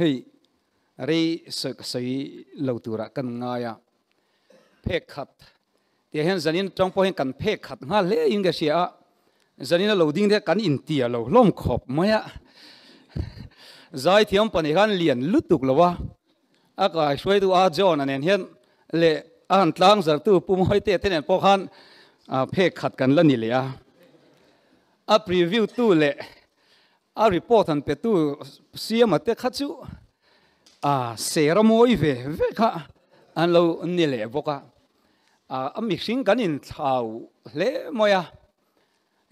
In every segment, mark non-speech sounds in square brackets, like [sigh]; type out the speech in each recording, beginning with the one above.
เฮ้ยรีสึกสีเลวาตัวรักกันง่ายเพกขัดเดี๋ยวเห็นจันนินจังพอเห็นกันเพกขัดงาเลี้ยงกันเสียจันนินเราดิ้งเด็กกันอินเตียเราล้มขอบไหมอะใจเทียมปนิกันเลียนลุดตุกลยวะอากาศช่วยตัวอาจอนันเห็นเละอ่านตั้งจากตัวปุ่มหอยเตะเี่นพอขันเพกขัดกันแล้วนี่เลยอะอัพรีวิวตัวเละ a report an pe tu siam ate kha chu a sera moi ve ve kha an lo ni le boka a a mixing kan in thau le moya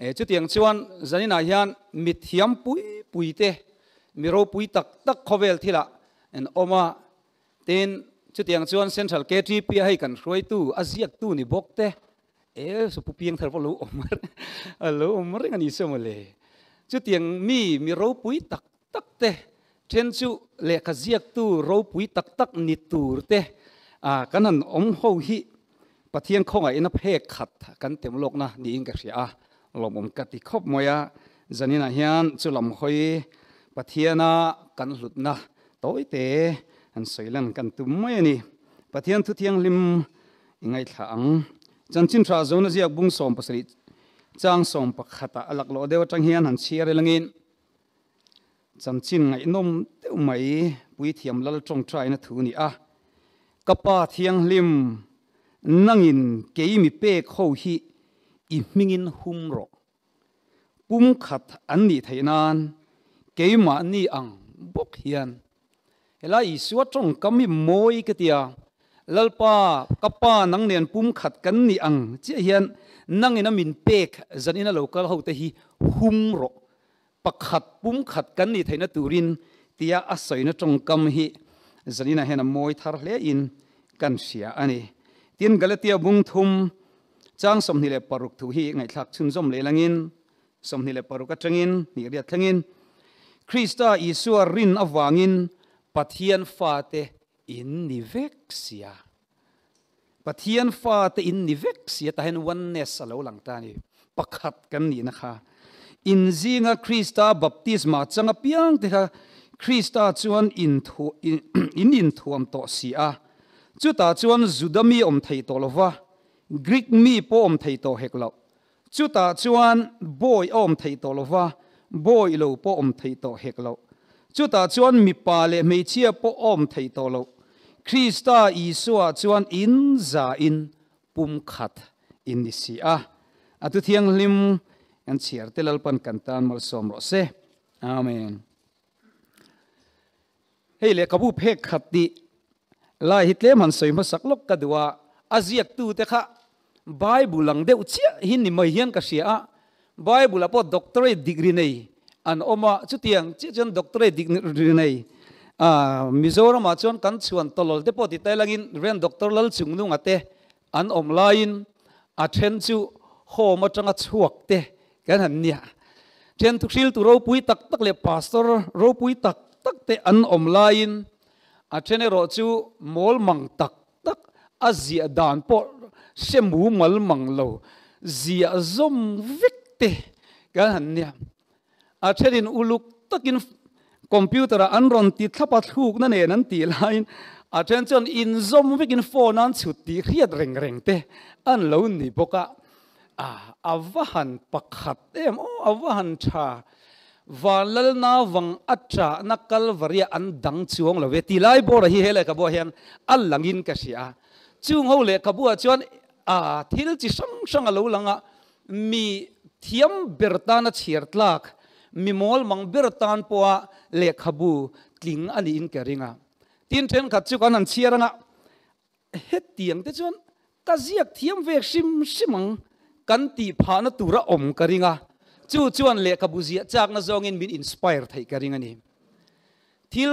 e chu tiang chuan zanina ah hian mi thiam pui pui te mi ro pui tak tak khovel thila an oma ten chu tiang chuan central ktp hai kan hroi tu a ziak tu ni bok te e su pu piang thar lo omar [laughs] lo omar ngani somale จุดเตียงมีมีรูปุ๋ยตักตักเตะเทนจุเลขเจียกตู้รูปุ๋ยตักตักนิตูเตะอ่ากันนั้นอมหูฮีปะเทียงคงไอ้นับเพกขัดกันเต็มโลกนะนี่อิงกับเสียลมอมกติคบมวยะจันนี่นะเฮียนจุลมหอยปะเทียนะกันหลุดนะโต้เตะอันสวยลันกันตุ้มไม่นี่ปะเทียนทุเทียงลิมยังไงถังจันจินทราโซนเสียกบุ้งสอมภาษิจ้างส่งปักขตะหลักโลเดวจังเฮียนหันเชียร์เรื่องนี้จำจินไงนุ่มเต้าไหมปุยเทียมลลจงใจนะถูนี่อ่ะกระป๋าเทียงลิมนั่งอินเกี่ยมีเป้เข้าหีอีมิงินหุมรอปุ้มขัดอันนี้ไทยนานเกี่ยมาอันนี้อังบุกเฮียนเฮลาอีสวดจงกำมีมวยกัเตีย lal pa kapa nang nen pum khat kan ni ang che hian nang ina min pek zan ina local ho te hi hum ro pakhat pum khat kan ni thaina turin tia na tong kam hi zanina hena moi thar hle in kan sia ani tin galatia bung thum chang somni le paruk thu hi ngai thak chun zom le langin somni le paruk atangin ni ria thangin krista isua rin awangin pathian fa te in ni vexia ปะเทียนฟ้าตอินนิเวกเสียแต่เห็นวันเนสเลวหลังตานี่ประคัดกันนี่นะคะอินซีงคริสตาบัพติสมาจังอัียงที่ค่ะคริสตาชวนอินทัอินอินทวมโตสีอาจุตาชวนจุดมีอมไทยโตลวะกรีกมีปอมไทยโตเฮกลาจุตาชวนบอยอมไทยโตลวะบอยโลปอมไทยโตเฮกลาจุตาชวนมีปาเลไม่เชียปอมไทยโตเลาคริสต์อีสัวชวนอินซาอินปุ่มขัดอินดิซีอาอัตุเทียงลิมอันเสียร์เตลลปันกันตานมัลสมรสเซอาเมนเฮ้เลกบูเพกขัดดิลายฮิตเลมันสวยมาสักลกกระดัวอาเซียกตูเตค่ะไบบุลังเดวเชียหินนิมเฮีนกเสียอาไบบุลาพอด็อกเตอร์ดิกรีเนยอันออมาชุดเตียงเจนด็อกเตอร์ดิกรีเนย Ah, mizoram a chuan kan chuan tolol te pawh ti tai langin ren doctor lal chung nung ate à an om lain a à then chu ho ma tanga à chuak te kan han nia then tu khil tu ro pui tak tak le pastor ro pui tak tak te an om lain a then ro chu mol mang tak tak a zia dan po se mu mal mang lo zia zom vek te kan han nia a then in uluk takin คอมพิวเตอร์อันรอนติดทับทุกนั่นเองนั่นตีไลน์อาจารย์จนอินซอมวิกินโฟนันสุดที่เครียดเร่งเร่งเตอันเหล่านีบปกะอ่าอวหันปักขัดเอ็มโออวหันชาวาลลนาวังอัจฉานักกลวรีอันดังช่วงเลเวตีไลบอระฮีเฮเลกบัวเฮนอัลลังอินกษียช่วงเขาเลกบัวชวนอาทิลจิสังสังเลวลังะมีเทียมเบิร์ตานาเชียร์ตลากมีมอลมังเบิร์ตานปัวเล็กขบูติงอันนี้อินเกริงอ่ะตีนเทนขัดจุกันนั่นเชียร์น่ะเฮ็ดตียงแต่ชวนกะเสียกเทียมเวกชิมชิมังกันตีพานตุระอมกริงอ่ะจู่ชวนเล็กขบูเสียจากนั้นจงเินบินอินสปายร์ไทยกริงอันี่ทิล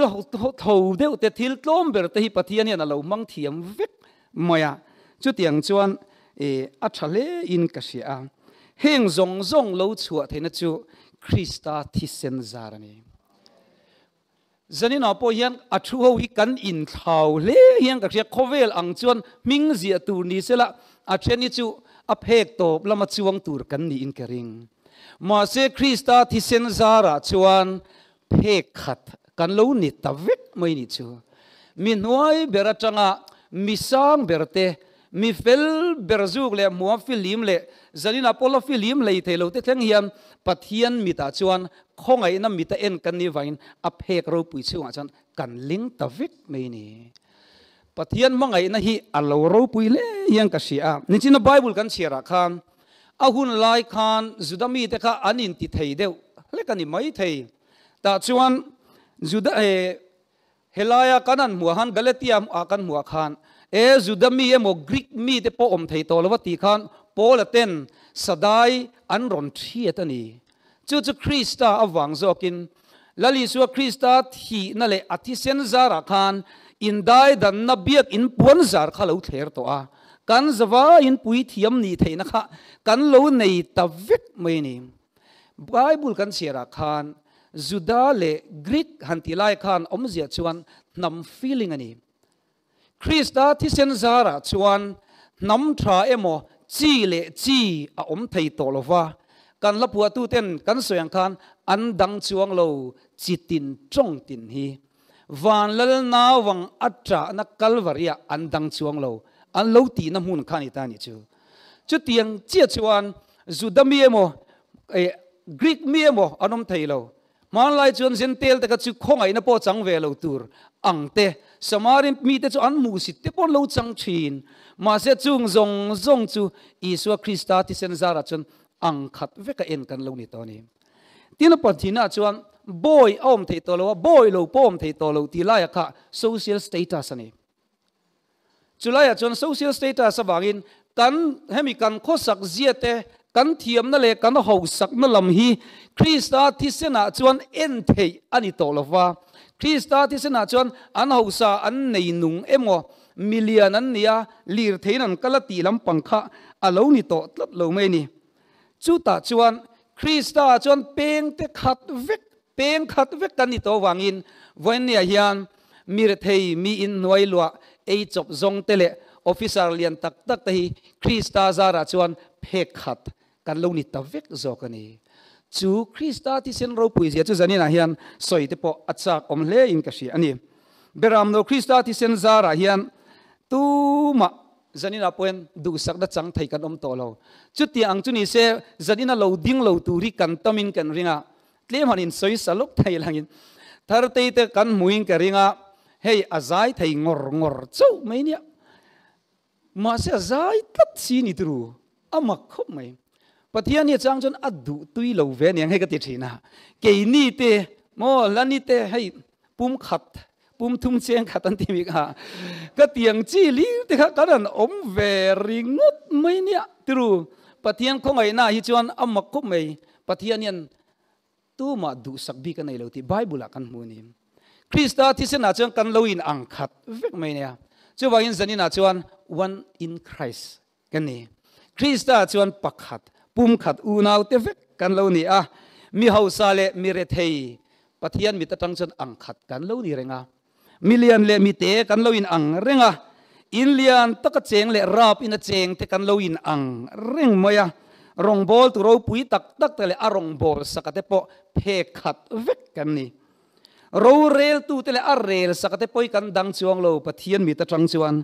ทูเดียวแต่ทิลต้มเบิร์ตฮี่ปะเทียเนี่ยนะเรามังเทียมเวกมอยะจุดเตียงชวนเอออัชเลอินกะเสายเฮงจงจงเลวชัวเทนจู Krista thi sen zarani zanin apo hian athu ho hi kan in thau le hian ka khia khovel ang chuan ming zia tu ni sela a theni chu a phek top lama chuang tur kan ni in kering ma se krista thi sen zara chuan phek khat kan lo ni tavek mai ni chu mi nuai berachanga misang berte มีฟิลเบรซูกเลยมัวฟิลิมเลยจันนินาพอลฟิลิมเลยเทลเตทัฮงยามปัทยันมิตาชวนคงไอ้น้นมิตาเอ็นกันนี่ไว้อภเกรูปุยชิวอาจารย์กันลิงตะวิกไม่นี่ปัทยันมองไอ้นั่นฮีอัลลอฮ์รูปุยเลยยังกษีอานี่จีนไบเบิลกันเชียร์ขันอาหุนไลขันจุดมีแต่ข้อันนินติเทเดียวเล็กนี่ไม่เทแตาชวนจุดเอเฮลายกันนั้นมัวหันเกลติยามอากันมัวขันเอซูดามีเอโมกริกมีเตปอมไทยโตลวตีขันโปละเตนสดายอันรอนเทียตันนี้จุดจะคริสตาอวังจอกินลลิสัวคริสตาทีนั่นแหละอธิเซนซาราคานอินได้ดันนบียกอินปวนซาร์ขาเลวเทร์ตัวกันสว่าอินปุยเทียมนี่เทนะคะกันเลวในตะวิกไม่นี่ไบเบิลกันเสียราคานจุดาเลกริกหันติไลคานอมเสียชวนนำฟีลิ่งอันนี้คริสต์ที่เซนซาระชวนน้ำทราเอโมจีเลจีอาอมไทยตลว่ากันละพัวตู้เต้นกันสวยคันอันดังชวงโลจิตินจงตินฮีวันละนาวังอัตรานักกัลวริยาอันดังชวงโลอันโลตีน้ำหุ่นขันอิตานิจูจุดเตียงเจียชวนจุดดมีเอโมเอกรีกมีเอโมอันอมไทยโลมานไล่จวนเซนเตลแต่ก็จุคงไอ้นปอจังเวลตูรอังเตสมารินมีแต่จอันมูสิตเตปอนโลจังชีนมาเสจุงจงจงจูอีสวคริสตาที่เซนซาราจนอังขัดเวกเอ็นกันเลวนี่ตอนนี้ที่นปอนทีน่าจวนบอยออมเทตโลวเาบอยโลปอมเทตัวตราที่ไล่ค่ะโซเชียลสเตตัสนี่จุไล่จนโซเชียลสเตตัสบางินกันให้มีการโคสักเจียเตกันเทียมนั่นเลยกันหกสักนั่นลำฮีคริสต์ที่เสนาจวนเอ็นเทยอันนี้ตัวละว่าคริสต์ที่เสนาจวนอันหกสาอันในนุงเอ็มว่มิเลียนันเนียลีรเทนันกัลตีลำปังคะอาเลนี่ตัวตัดเลวไม่นี่จุดตาจวนคริสต์จวนเป่งเตขัดเวกเป่งขัดเวกกันนี่ตัววางอินวันนี้ยานมีเทยมีอินหนวยลัวไอจบจงเตเลออฟฟิศเลียนตักตักเตยคริสต์ซาราจวนเพกขัด kan lo ni tập vek zo ka ni chu krista ti sen ro pui chú chu zani na hian soi te po achak om lê im cái hle in ka shi ani beram no krista ti sen zara hiền, tu ma zani na quên du sak da chang thai kan om to lâu, chu ti ang chu ni se zani na lo ding lo tu ri kan tamin kan ringa tlem han in soi salok thai langin thar te te kan muin ka ringa hey azai à thấy ngor ngor chú mấy nia mà sẽ azai tat xin ni tru amak à không mấy ปทียนี่จังจนอดุตุยเหลวเวนยังให้กติชีนะเกนี่เตะมอลนี่เตะให้ปุ่มขัดปุ่มทุ่มเชียงขัดตันทีมิกาก็เตียงจีลิงติค่ะกันอมเวริงุดไม่เนี่ยติรูปทียนคงไงน่าฮิจวนอมักคุไม่ปทียนี่นตู้มาดูสักบีกันในเลวที่ไบบุลักันมูนิมคริสต์ที่เสนาจังกันเลวินอังคัดเวกไม่เนี่ยจู่ว่าอินสันน่นาจวน one in Christ กันนี่คริสต์จวนปักขัดปุ่มขัดอูนาวเตเวกันเล่านี้อ่ะมีเฮาซาเลมีเรเทยปัทยยนมีตะตังชนอังขัดกันเล่านี้เรงอ่ะมิเลียนเลมีเตกันเล่าอินอังเรงอ่ะอินเลียนตะกะเจงเลราบอินเจงเทกันเล่าอินอังเรงมายะรองบอลตัวเราปุยตักตักแต่ละอารองบอลสักแต่ปอเพขัดเวกกันนี่เราเรลตวแต่ละอเรลสักแต่ปอยกันดังชวงเราปัทียนมีตะตังชวน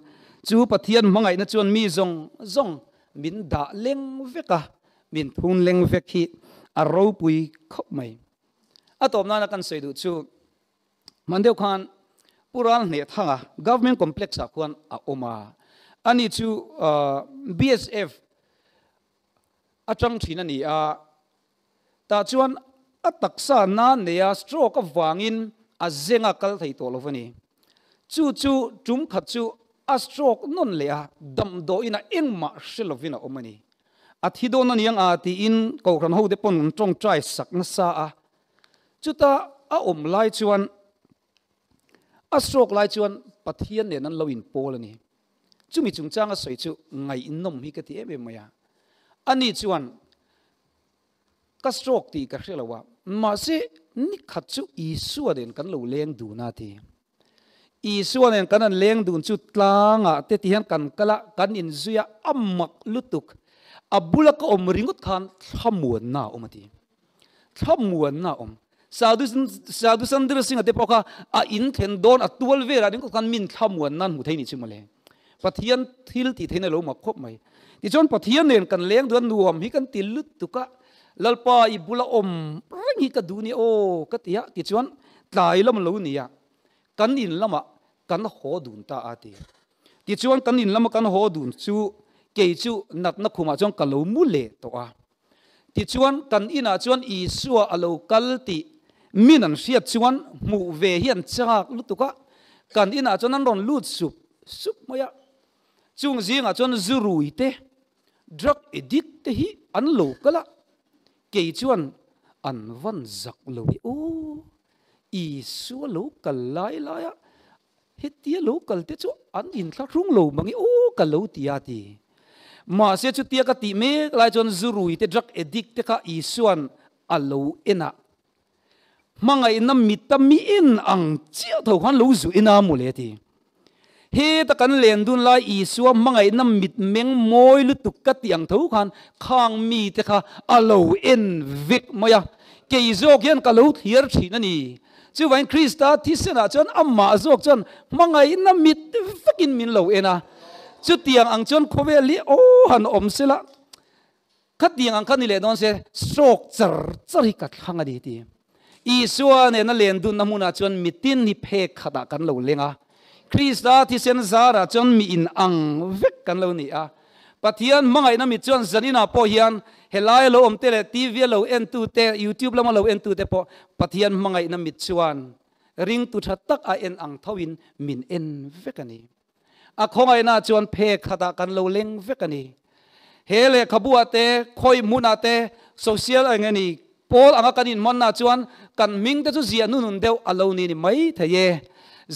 จูปัเทียนมังไงนะชวนมีจงจงมินดาเลงเวกอะ min thun leng vek hi a ro pui khop mai a tom na kan sei du chu mandeu khan pural ne thanga government complex a khuan a oma ani chu bsf atang thina ni a ta chuan a taksa na ne a stroke a wangin a zenga kal thei to lovani chu chu tum khat chu a stroke non le a dam do ina engma shelovina omani a thi don an yang a ti in ko ran ho de pon an trong chai sak na sa a chuta a om lai chuan a stroke lai chuan pathian nen an lo in pol ani chumi chung chang a soi chu ngai in nom hi ka ti em em maya ani chuan ka stroke ti ka hrelawa ma se ni khat chu isu aden kan lo leng du na ti isu aden kan an leng dun chu tlanga te ti hian kan kala kan in zuya amak lutuk a bulak om ringot khan thamuan na om ati thamuan na om sadu sadu sandra singh ate poka a in then don a tual vera ringot khan min thamuan nan hu thaini chimale pathian thil ti thaina lo ma khop mai ti chon pathian nen kan leng duan nuam hi kan tilut tuka lalpa i bula om rangi ka duni o ka tiya ti chon tlai lam lo niya kan in lama kan ho dun ta ate ti chon kan in lama kan ho dun chu kể chu nát nát khuma chuan ka lo mu le to a ti chuan kan ina chuan i suwa alo kal ti min an hriat chuan mu ve hian chak lu tuka kan ina chuan an ron lut sup sup moya chung zinga dư zurui te drug addict te hi an lo kala kể chuan an văn giặc lâu ô ý xua lâu cả lái lái á hết tía lâu cả tết chỗ ăn in khác rung lâu mà nghĩ ô cả lâu tía thì ma se chu tia ka ti me lai chon zurui te drug addict te ka i suan alo ena mangai na mi ta mi in ang chia tho khan lo zu ina mu le ti he ta kan len dun lai i suwa mangai na mit meng moi lu tu ka tiang tho khan khang mi te kha alo in vik moya ke izok yan ka lo hier thin ani chu vain krista thi sena chon amma zok chon mangai na mit fucking min lo ena จุดเตียงอังจนโคเวลีโอ้หันอมสิละขัดเตียงอังคันนี่แหละนอนเสียโศกจรจริกัดขังอดีตีอีส่วนเนี่ยนั่นเลนดุนน้ำมุนาจนมีตินนิเพกขัดกันเราเลงอ่ะคริสตาที่เซนซาระจนมีอินอังเวกกันเรานี่อ่ะปัทยานมังไงนั่นมีจนจันิี่นะพอเฮียนเฮลายเราอมเตเลทีวีเราเอ็นตูเตยูทูบเรามาเราเอ็นตูเตพอปัทยานมังไงนั่นมีจวนริงตุทัดตักอาเอ็นอังทวินมินเอ็นเวกันนี้ a khongai na chuan phe khata kan lo leng vek ani hele khabua te muôn à te social anh anh ấy angani pol anga kanin monna chuan kan ming te chu gì anh nun deu alo ni ni mai thaye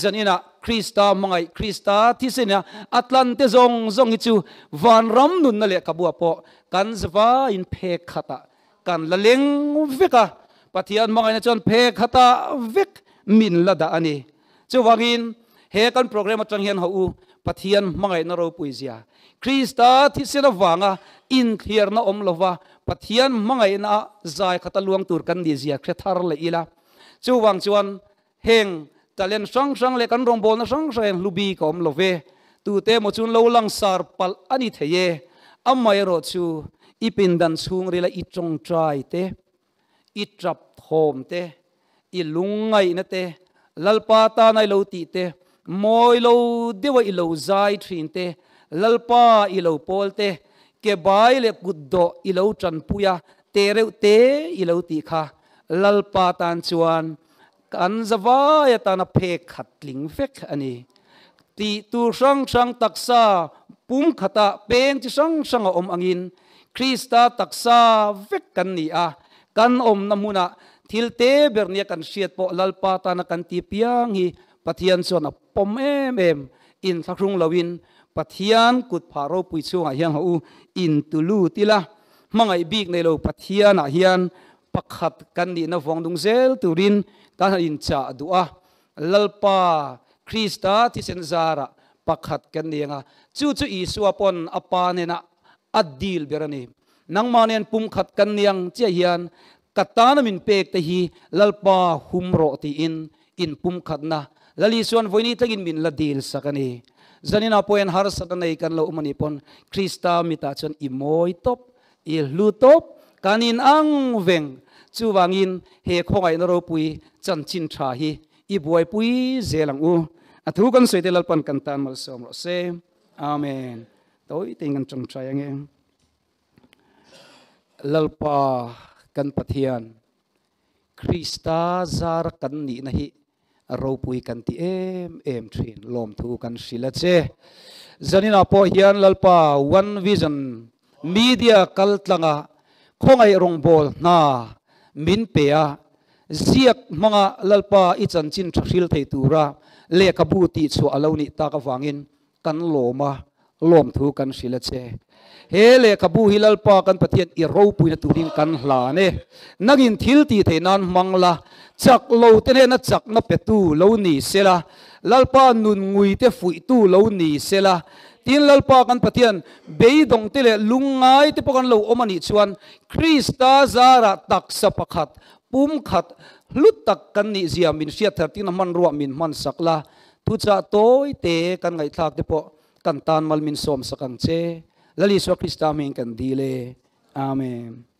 zanina krista mangai krista tisina atlante zong zong chu van ram nun na le kabua po kan zwa in phe khata kan la leng veka pathian mangai na chuan khát khata vek min la da ani chu wangin he kan program ở trong hiện hữu pathian mangai na ro puizia krista thi sena wanga in clear na om lova pathian mangai na zai khata luang tur kan ni zia khe thar le ila chu wang chuan heng talen sang sang le kan rong bol na sang sang lubi ka om love tu te mo chun lo lang sar pal ani theye amai ro chu ipin dan chung rila i chong trai te i trap thom te i lungai na te lalpa ta nai lo ti te moi lo dewa i lo zai thin te lalpa i lo pol te ke bai le guddo i lo tran puya te reu te i lo ti kha lalpa tan chuan kan zawa ya ta na phe khat ling vek ani ti tu sang sang taksa pum khata pen chi sang sang om angin krista taksa vek kan ni a kan om namuna thil te bernia kan siat po lalpa ta na kan ti piang hi ปะเทียนส่วนปมเอมเอมอินสักรุงลาวินปะเทียนกุดผาเราปุยช่วงเฮียงหูอินตุลูติละมังไอบีกในโลปะเทียนเฮียนปักขัดกันดีนะฟองดุงเซลตุรินกาอินจ่าดูอาลลปาคริสตาที่เซนซาระปักขัดกันดีงะจู่จู่อีสวปนอปานเนนะอดีลเบรนีนังมาเนียนปุ่มขัดกันเนียงเจียเฮียนกัตตานมินเปกตะฮีลลปาหุมโรตีอินอินปุ่มขัดนะ lali suan voini tagin min la dil sakani zanina poen har satanai kan lo umani pon krista mita chon imoi top il lu top kanin ang veng chu wangin he khongai naro pui chan chin tha hi i buai pui zelang u athu kan soi lalpan pan kan tan mal som ro se amen tôi tin kan trong trai lalpa kan pathian krista zar kan ni na hi ro pui kan ti em em thin lom thu kan sila che janina po hian lalpa one vision media kal khongai rong bol na min pe ziak manga lalpa ichan chin thril thei tura le kabu ti chu aloni ta ka wangin kan loma lom thu kan sila che he le kabu hilalpa kan pathian i ro pui na turin kan hla ne nagin thil ti the nan mangla จักโลเตเลนจักนับเปตูโลนีเซลาลัลปานุนงุยเตฟุยตูโลนีเซลาทีนลัลปากันปะเทียนเบยดงเตเลลุงไงเตปกันโลอมันิชวนคริสตาซาระตักสะปะขัดปุ่มขัดลุตักกันนิเซียมินเสียเถตินมันรัวมินมันสักลาทุจาโตยเตกันไงทากเตปกันตานมัลมินสอมสักันเซลลิสวคริสตามิงกันดีเลอาเมน